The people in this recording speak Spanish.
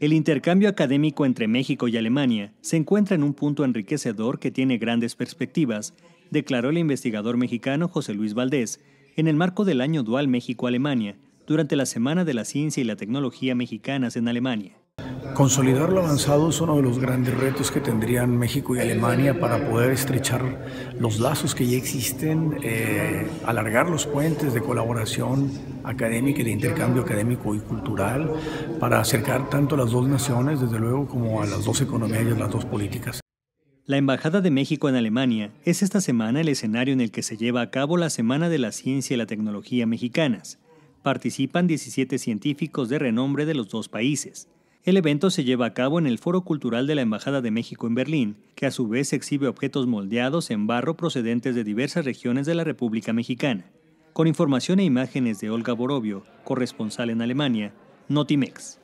El intercambio académico entre México y Alemania se encuentra en un punto enriquecedor que tiene grandes perspectivas, declaró el investigador mexicano José Luis Valdés en el marco del año dual México-Alemania durante la Semana de la Ciencia y la Tecnología Mexicanas en Alemania. Consolidar lo avanzado es uno de los grandes retos que tendrían México y Alemania para poder estrechar los lazos que ya existen, eh, alargar los puentes de colaboración académica y de intercambio académico y cultural, para acercar tanto a las dos naciones, desde luego, como a las dos economías y a las dos políticas. La Embajada de México en Alemania es esta semana el escenario en el que se lleva a cabo la Semana de la Ciencia y la Tecnología Mexicanas. Participan 17 científicos de renombre de los dos países. El evento se lleva a cabo en el Foro Cultural de la Embajada de México en Berlín, que a su vez exhibe objetos moldeados en barro procedentes de diversas regiones de la República Mexicana. Con información e imágenes de Olga Borobio, corresponsal en Alemania, Notimex.